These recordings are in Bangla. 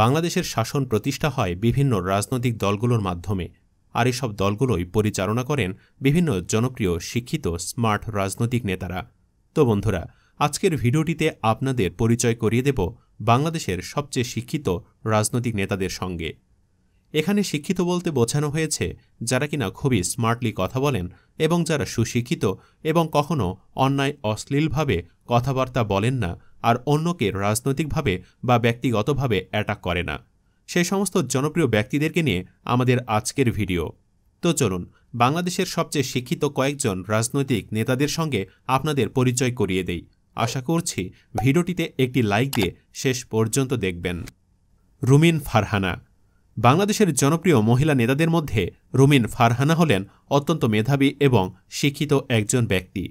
বাংলাদেশের শাসন প্রতিষ্ঠা হয় বিভিন্ন রাজনৈতিক দলগুলোর মাধ্যমে আর এসব দলগুলোই পরিচালনা করেন বিভিন্ন জনপ্রিয় শিক্ষিত স্মার্ট রাজনৈতিক নেতারা তো বন্ধুরা আজকের ভিডিওটিতে আপনাদের পরিচয় করিয়ে দেব বাংলাদেশের সবচেয়ে শিক্ষিত রাজনৈতিক নেতাদের সঙ্গে এখানে শিক্ষিত বলতে বোঝানো হয়েছে যারা কিনা খুবই স্মার্টলি কথা বলেন এবং যারা সুশিক্ষিত এবং কখনও অন্যায় অশ্লীলভাবে কথাবার্তা বলেন না আর অন্যকে রাজনৈতিকভাবে বা ব্যক্তিগতভাবে অ্যাটাক করে না সে সমস্ত জনপ্রিয় ব্যক্তিদেরকে নিয়ে আমাদের আজকের ভিডিও তো চলুন বাংলাদেশের সবচেয়ে শিক্ষিত কয়েকজন রাজনৈতিক নেতাদের সঙ্গে আপনাদের পরিচয় করিয়ে দেই আশা করছি ভিডিওটিতে একটি লাইক দিয়ে শেষ পর্যন্ত দেখবেন রুমিন ফারহানা বাংলাদেশের জনপ্রিয় মহিলা নেতাদের মধ্যে রুমিন ফারহানা হলেন অত্যন্ত মেধাবী এবং শিক্ষিত একজন ব্যক্তি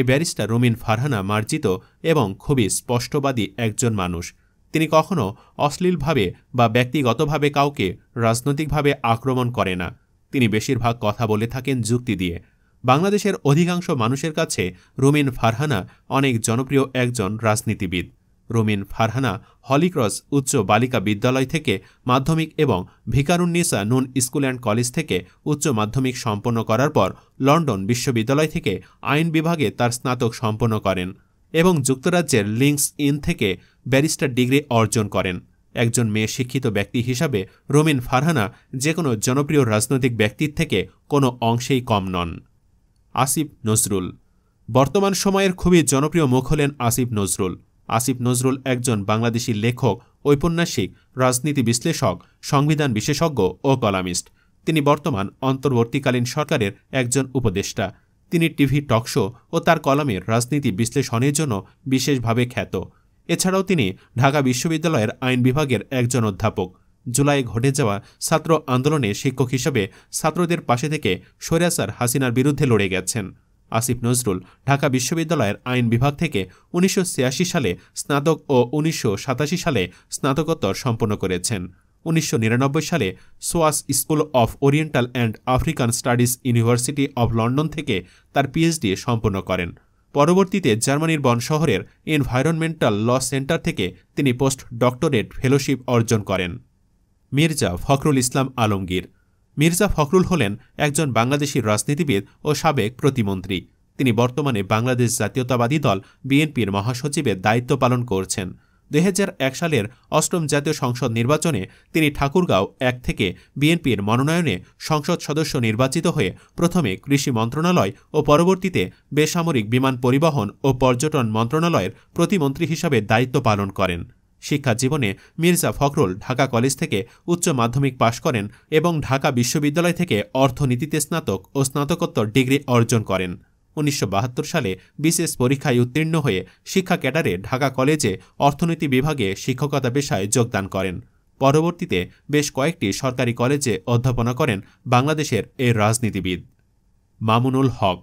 এই ব্যারিস্টার রোমিন ফারহানা মার্জিত এবং খুবই স্পষ্টবাদী একজন মানুষ তিনি কখনও অশ্লীলভাবে বা ব্যক্তিগতভাবে কাউকে রাজনৈতিকভাবে আক্রমণ করে না তিনি বেশিরভাগ কথা বলে থাকেন যুক্তি দিয়ে বাংলাদেশের অধিকাংশ মানুষের কাছে রুমিন ফারহানা অনেক জনপ্রিয় একজন রাজনীতিবিদ রুমিন ফারহানা হলিক্রস উচ্চ বালিকা বিদ্যালয় থেকে মাধ্যমিক এবং ভিকারুন্নিসা নুন স্কুল অ্যান্ড কলেজ থেকে উচ্চ মাধ্যমিক সম্পন্ন করার পর লন্ডন বিশ্ববিদ্যালয় থেকে আইন বিভাগে তার স্নাতক সম্পন্ন করেন এবং যুক্তরাজ্যের লিঙ্কস ইন থেকে ব্যারিস্টার ডিগ্রি অর্জন করেন একজন মেয়ে শিক্ষিত ব্যক্তি হিসাবে রোমিন ফারহানা যে কোনো জনপ্রিয় রাজনৈতিক ব্যক্তির থেকে কোনো অংশেই কম নন আসিফ নজরুল বর্তমান সময়ের খুবই জনপ্রিয় মুখ হলেন আসিফ নজরুল আসিফ নজরুল একজন বাংলাদেশি লেখক ঔপন্যাসিক রাজনীতি বিশ্লেষক সংবিধান বিশেষজ্ঞ ও কলামিস্ট তিনি বর্তমান অন্তর্বর্তীকালীন সরকারের একজন উপদেষ্টা তিনি টিভি টকশো ও তার কলামের রাজনীতি বিশ্লেষণের জন্য বিশেষভাবে খ্যাত এছাড়াও তিনি ঢাকা বিশ্ববিদ্যালয়ের আইন বিভাগের একজন অধ্যাপক জুলাই ঘটে যাওয়া ছাত্র আন্দোলনে শিক্ষক হিসেবে ছাত্রদের পাশে থেকে সৈরাসার হাসিনার বিরুদ্ধে লড়ে গেছেন আসিফ নজরুল ঢাকা বিশ্ববিদ্যালয়ের আইন বিভাগ থেকে উনিশশো সালে স্নাতক ও উনিশশো সালে স্নাতকোত্তর সম্পন্ন করেছেন উনিশশো সালে SOAS school of oriental and African studies university of London থেকে তার পিএইচডি সম্পন্ন করেন পরবর্তীতে জার্মানির বন শহরের এনভায়রনমেন্টাল ল সেন্টার থেকে তিনি পোস্ট ডক্টরেট ফেলোশিপ অর্জন করেন মির্জা ফখরুল ইসলাম আলমগীর মির্জা ফখরুল হলেন একজন বাংলাদেশি রাজনীতিবিদ ও সাবেক প্রতিমন্ত্রী তিনি বর্তমানে বাংলাদেশ জাতীয়তাবাদী দল বিএনপির মহাসচিবের দায়িত্ব পালন করছেন দুই সালের অষ্টম জাতীয় সংসদ নির্বাচনে তিনি ঠাকুরগাঁও এক থেকে বিএনপির মনোনয়নে সংসদ সদস্য নির্বাচিত হয়ে প্রথমে কৃষি মন্ত্রণালয় ও পরবর্তীতে বেসামরিক বিমান পরিবহন ও পর্যটন মন্ত্রণালয়ের প্রতিমন্ত্রী হিসাবে দায়িত্ব পালন করেন শিক্ষা জীবনে মির্জা ফখরুল ঢাকা কলেজ থেকে উচ্চ মাধ্যমিক পাশ করেন এবং ঢাকা বিশ্ববিদ্যালয় থেকে অর্থনীতিতে স্নাতক ও স্নাতকোত্তর ডিগ্রি অর্জন করেন উনিশশো সালে বিশেষ পরীক্ষায় উত্তীর্ণ হয়ে শিক্ষা ক্যাডারে ঢাকা কলেজে অর্থনীতি বিভাগে শিক্ষকতা পেশায় যোগদান করেন পরবর্তীতে বেশ কয়েকটি সরকারি কলেজে অধ্যাপনা করেন বাংলাদেশের এই রাজনীতিবিদ মামুনুল হক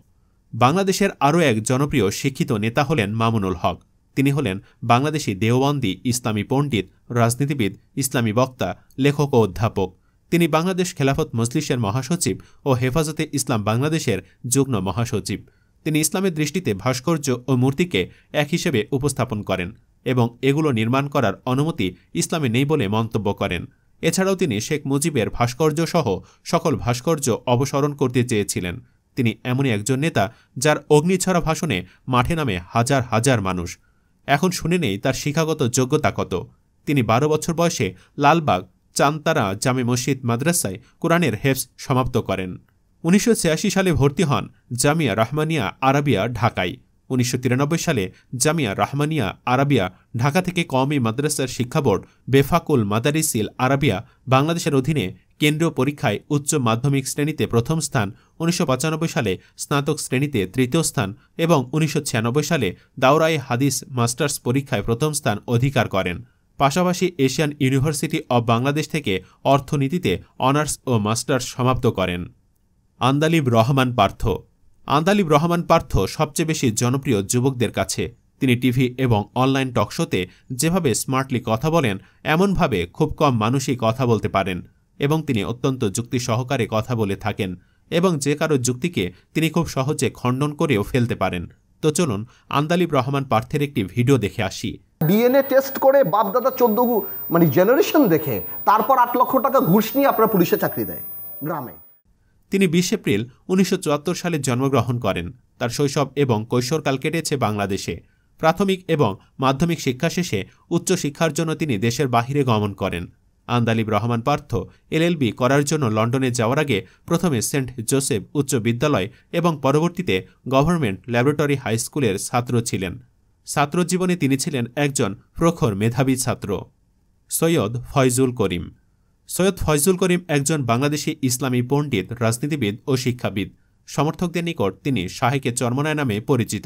বাংলাদেশের আরও এক জনপ্রিয় শিক্ষিত নেতা হলেন মামুনুল হক তিনি হলেন বাংলাদেশি দেওবন্দী ইসলামী পণ্ডিত রাজনীতিবিদ ইসলামী বক্তা লেখক ও অধ্যাপক তিনি বাংলাদেশ খেলাফত মজলিসের মহাসচিব ও হেফাজতে ইসলাম বাংলাদেশের যুগ্ম মহাসচিব তিনি ইসলামের দৃষ্টিতে ভাস্কর্য ও মূর্তিকে এক হিসেবে উপস্থাপন করেন এবং এগুলো নির্মাণ করার অনুমতি ইসলামে নেই বলে মন্তব্য করেন এছাড়াও তিনি শেখ মুজিবের ভাস্কর্য সহ সকল ভাস্কর্য অবসরণ করতে চেয়েছিলেন তিনি এমনই একজন নেতা যার অগ্নিছড়া ভাষণে মাঠে নামে হাজার হাজার মানুষ এখন শুনে নেই তার শিক্ষাগত যোগ্যতা কত তিনি বারো বছর বয়সে লালবাগ চান্তারা জামে মসজিদ মাদ্রাসায় কোরআনের হেফস সমাপ্ত করেন উনিশশো সালে ভর্তি হন জামিয়া রহমানিয়া আরাবিয়া ঢাকায় উনিশশো সালে জামিয়া রহমানিয়া আরাবিয়া ঢাকা থেকে কওমি মাদ্রাসার শিক্ষা বোর্ড বেফাকুল মাদারিসিল আরাবিয়া বাংলাদেশের অধীনে কেন্দ্রীয় পরীক্ষায় উচ্চ মাধ্যমিক শ্রেণীতে প্রথম স্থান উনিশশো সালে স্নাতক শ্রেণীতে তৃতীয় স্থান এবং উনিশশো সালে দাওরাই হাদিস মাস্টার্স পরীক্ষায় প্রথম স্থান অধিকার করেন পাশাপাশি এশিয়ান ইউনিভার্সিটি অব বাংলাদেশ থেকে অর্থনীতিতে অনার্স ও মাস্টার্স সমাপ্ত করেন আন্দালিব রহমান পার্থ আন্দালিব রহমান পার্থ সবচেয়ে বেশি জনপ্রিয় যুবকদের কাছে তিনি টিভি এবং অনলাইন টকশোতে যেভাবে স্মার্টলি কথা বলেন এমনভাবে খুব কম মানুষই কথা বলতে পারেন এবং তিনি অত্যন্ত যুক্তি সহকারে কথা বলে থাকেন এবং যে কারো যুক্তিকে তিনি খুব সহজে খণ্ডন করেও ফেলতে পারেন তো চলুন আন্দালিব রহমান পার্থের একটি ভিডিও দেখে আসি ডিএনএ টেস্ট করে বাপদাদা চোদ্দ মানে জেনারেশন দেখে তারপর আট লক্ষ টাকা ঘুষ নিয়ে আপনার পুলিশে চাকরি দেয় গ্রামে তিনি বিশ এপ্রিল উনিশশো সালে জন্মগ্রহণ করেন তার শৈশব এবং কৈশোরকাল কেটেছে বাংলাদেশে প্রাথমিক এবং মাধ্যমিক শিক্ষা শেষে উচ্চশিক্ষার জন্য তিনি দেশের বাহিরে গমন করেন আন্দালিব রহমান পার্থ এলএলবি করার জন্য লন্ডনে যাওয়ার আগে প্রথমে সেন্ট জোসেফ উচ্চ বিদ্যালয় এবং পরবর্তীতে গভর্নমেন্ট ল্যাবরেটরি হাইস্কুলের ছাত্র ছিলেন ছাত্র জীবনে তিনি ছিলেন একজন প্রখর মেধাবী ছাত্র সৈয়দ ফয়জুল করিম সৈয়দ ফয়জুল করিম একজন বাংলাদেশি ইসলামী পণ্ডিত রাজনীতিবিদ ও শিক্ষাবিদ সমর্থকদের নিকট তিনি শাহেকে চর্মনায় নামে পরিচিত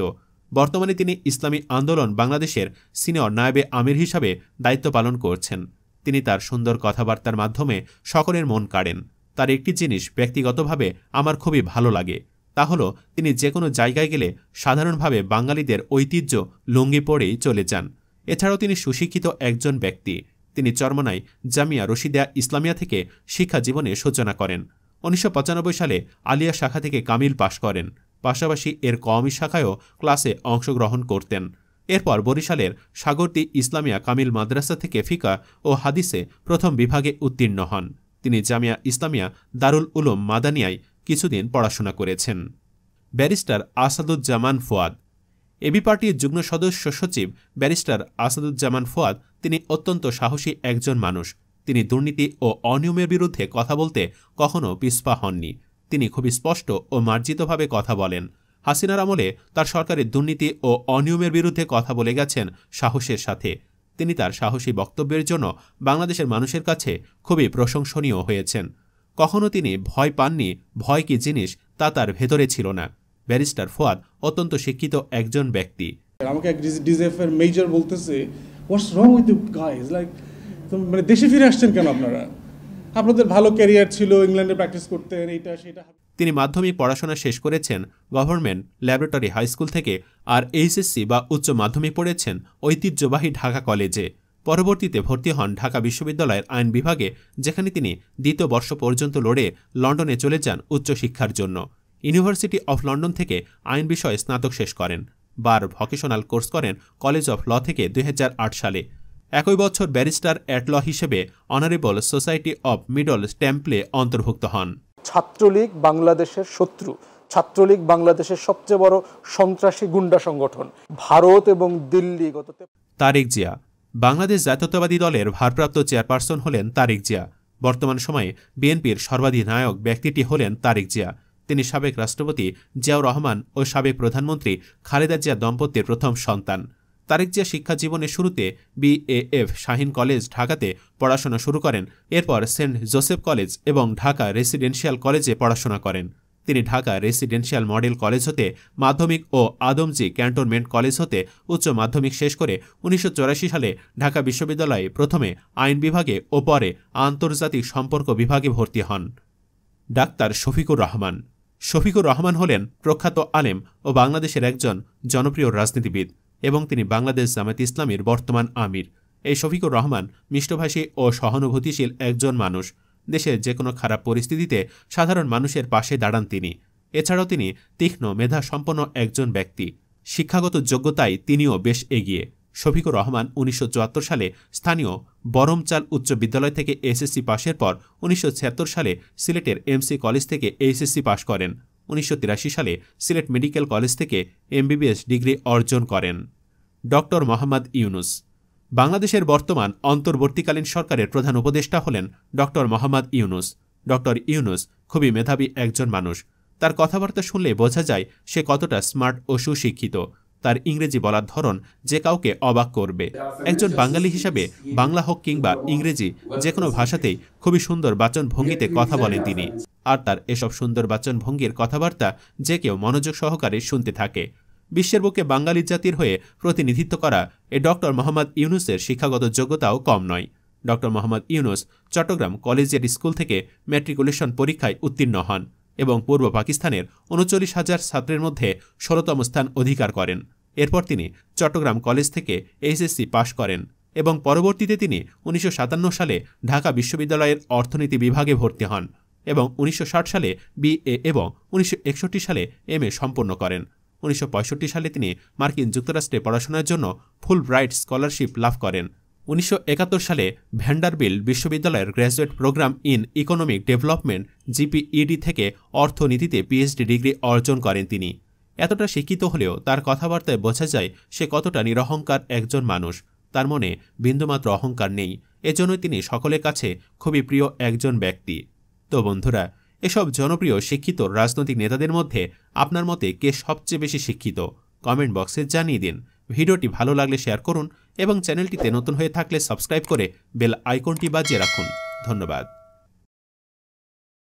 বর্তমানে তিনি ইসলামী আন্দোলন বাংলাদেশের সিনিয়র নায়বে আমির হিসাবে দায়িত্ব পালন করছেন তিনি তার সুন্দর কথাবার্তার মাধ্যমে সকলের মন কাড়েন তার একটি জিনিস ব্যক্তিগতভাবে আমার খুবই ভালো লাগে তা হল তিনি যে কোনো জায়গায় গেলে সাধারণভাবে বাঙালিদের ঐতিহ্য লুঙ্গি পড়েই চলে যান এছাড়াও তিনি সুশিক্ষিত একজন ব্যক্তি তিনি চর্মনায় জামিয়া রশিদিয়া ইসলামিয়া থেকে শিক্ষা জীবনে সূচনা করেন উনিশশো সালে আলিয়া শাখা থেকে কামিল পাশ করেন পাশাপাশি এর কওমি শাখায়ও ক্লাসে অংশগ্রহণ করতেন এরপর বরিশালের সাগরদী ইসলামিয়া কামিল মাদ্রাসা থেকে ফিকা ও হাদিসে প্রথম বিভাগে উত্তীর্ণ হন তিনি জামিয়া ইসলামিয়া দারুল উলুম মাদানিয়ায় কিছুদিন পড়াশোনা করেছেন ব্যারিস্টার আসাদুজ্জামান ফোয়াদ এবি পার্টির যুগ্ম সদস্য সচিব ব্যারিস্টার আসাদুজ্জামান ফোয়াদ তিনি অত্যন্ত সাহসী একজন মানুষ তিনি দুর্নীতি ও অনিয়মের বিরুদ্ধে কথা বলতে কখনও পিস্পা হননি তিনি খুবই স্পষ্ট ও মার্জিতভাবে কথা বলেন হাসিনার আমলে তার সরকারের দুর্নীতি ও অনিয়মের বিরুদ্ধে কথা বলে গেছেন সাহসের সাথে তিনি তার সাহসী বক্তব্যের জন্য বাংলাদেশের মানুষের কাছে খুবই প্রশংসনীয় হয়েছেন কখনও তিনি ভয় পাননি ভয় কি জিনিস তা তার ভেতরে ছিল না ব্যারিস্টার ফোয়াদ অত্যন্ত শিক্ষিত একজন ব্যক্তি আমাকে এক ডিজেফের মেজর বলতেছে what's wrong with guys like মানে দেশে ফিরে আসছেন কেন আপনারা আপনাদের ভালো ক্যারিয়ার ছিল ইংল্যান্ডে প্র্যাকটিস করতেন এইটা সেটা তিনি মাধ্যমিক পড়াশোনা শেষ করেছেন গভর্নমেন্ট ল্যাবরেটরি হাইস্কুল থেকে আর এইচএসসি বা উচ্চ মাধ্যমিক পড়েছেন ঐতিহ্যবাহী ঢাকা কলেজে পরবর্তীতে ভর্তি হন ঢাকা বিশ্ববিদ্যালয়ের আইন বিভাগে যেখানে তিনি দ্বিতীয় বর্ষ পর্যন্ত লড়ে লন্ডনে চলে যান উচ্চশিক্ষার জন্য ইউনিভার্সিটি অফ লন্ডন থেকে আইন বিষয়ে স্নাতক শেষ করেন বার ভকেশনাল কোর্স করেন কলেজ অফ ল থেকে দুই সালে একই বছর ব্যারিস্টার অ্যাট ল হিসেবে অনারেবল সোসাইটি অব মিডল স্ট্যাম্পলে অন্তর্ভুক্ত হন ছাত্রলীগ বাংলাদেশের শত্রু ছাত্রলীগ বাংলাদেশের সবচেয়ে বড় সন্ত্রাসী গুন্ডা সংগঠন ভারত এবং দিল্লি গত তারেক জিয়া বাংলাদেশ জাতীয়তাবাদী দলের ভারপ্রাপ্ত চেয়ারপারসন হলেন তারেক জিয়া বর্তমান সময়ে বিএনপির সর্বাধিনায়ক ব্যক্তিটি হলেন তারেক জিয়া তিনি সাবেক রাষ্ট্রপতি জিয়াউর রহমান ও সাবেক প্রধানমন্ত্রী খালেদা জিয়া দম্পতির প্রথম সন্তান তারেক জিয়া শিক্ষা জীবনের শুরুতে বিএএফ শাহিন কলেজ ঢাকাতে পড়াশোনা শুরু করেন এরপর সেন্ট জোসেফ কলেজ এবং ঢাকা রেসিডেন্সিয়াল কলেজে পড়াশোনা করেন তিনি ঢাকা রেসিডেন্সিয়াল মডেল কলেজ হতে মাধ্যমিক ও আদমজি ক্যান্টনমেন্ট কলেজ হতে উচ্চ মাধ্যমিক শেষ করে উনিশশো সালে ঢাকা বিশ্ববিদ্যালয়ে প্রথমে আইন বিভাগে ও পরে আন্তর্জাতিক সম্পর্ক বিভাগে ভর্তি হন ডাক্তার শফিকুর রহমান শফিকুর রহমান হলেন প্রখ্যাত আলেম ও বাংলাদেশের একজন জনপ্রিয় রাজনীতিবিদ এবং তিনি বাংলাদেশ জামায়াত ইসলামীর বর্তমান আমির এই শফিকুর রহমান মিষ্টভাষী ও সহানুভূতিশীল একজন মানুষ দেশের যে কোনো খারাপ পরিস্থিতিতে সাধারণ মানুষের পাশে দাঁড়ান তিনি এছাড়াও তিনি তীক্ষ্ণ মেধা সম্পন্ন একজন ব্যক্তি শিক্ষাগত যোগ্যতায় তিনিও বেশ এগিয়ে শফিকুর রহমান উনিশশো সালে স্থানীয় বরমচাল উচ্চ বিদ্যালয় থেকে এসএসসি পাশের পর উনিশশো সালে সিলেটের এমসি কলেজ থেকে এইচএসসি পাশ করেন উনিশশো সালে সিলেট মেডিকেল কলেজ থেকে এমবিবিএস ডিগ্রি অর্জন করেন ড মোহাম্মদ ইউনুস বাংলাদেশের বর্তমান অন্তর্বর্তীকালীন সরকারের প্রধান উপদেষ্টা হলেন ড মোহাম্মদ ইউনুস ড ইউনুস খুবই মেধাবী একজন মানুষ তার কথাবার্তা শুনলে বোঝা যায় সে কতটা স্মার্ট ও সুশিক্ষিত তার ইংরেজি বলার ধরন যে কাউকে অবাক করবে একজন বাঙালি হিসাবে বাংলা হোক কিংবা ইংরেজি যে কোনো ভাষাতেই খুবই সুন্দর বাচন ভঙ্গিতে কথা বলেন তিনি আর তার এসব সুন্দর বাচন ভঙ্গির কথাবার্তা যে কেউ মনোযোগ সহকারে শুনতে থাকে বিশ্বের বুকে বাঙালি জাতির হয়ে প্রতিনিধিত্ব করা এ ডক্টর মোহাম্মদ ইউনুসের শিক্ষাগত যোগ্যতাও কম নয় doctor Mohammad Yunus Chittagong collegiate school থেকে ম্যাট্রিকুলেশন পরীক্ষায় উত্তীর্ণ হন এবং পূর্ব পাকিস্তানের উনচল্লিশ হাজার ছাত্রের মধ্যে ষোলতম স্থান অধিকার করেন এরপর তিনি চট্টগ্রাম কলেজ থেকে এইচএসসি পাশ করেন এবং পরবর্তীতে তিনি উনিশশো সালে ঢাকা বিশ্ববিদ্যালয়ের অর্থনীতি বিভাগে ভর্তি হন এবং উনিশশো সালে বিএ এবং উনিশশো সালে এম সম্পন্ন করেন উনিশশো সালে তিনি মার্কিন যুক্তরাষ্ট্রে পড়াশোনার জন্য ফুল ব্রাইট স্কলারশিপ লাভ করেন উনিশশো সালে ভ্যান্ডারবিল বিশ্ববিদ্যালয়ের graduate program in economic development GPED থেকে অর্থনীতিতে পিএইচডি ডিগ্রি অর্জন করেন তিনি এতটা শিক্ষিত হলেও তার কথাবার্তায় বোঝা যায় সে কতটা নিরহংকার একজন মানুষ তার মনে বিন্দুমাত্র অহংকার নেই এজন্যই তিনি সকলের কাছে খুবই প্রিয় একজন ব্যক্তি তো বন্ধুরা এসব জনপ্রিয় শিক্ষিত রাজনৈতিক নেতাদের মধ্যে আপনার মতে কে সবচেয়ে বেশি শিক্ষিত কমেন্ট বক্সে জানিয়ে দিন ভিডিওটি ভালো লাগলে শেয়ার করুন এবং চ্যানেলটিতে নতুন হয়ে থাকলে সাবস্ক্রাইব করে বেল আইকনটি বাজিয়ে রাখুন ধন্যবাদ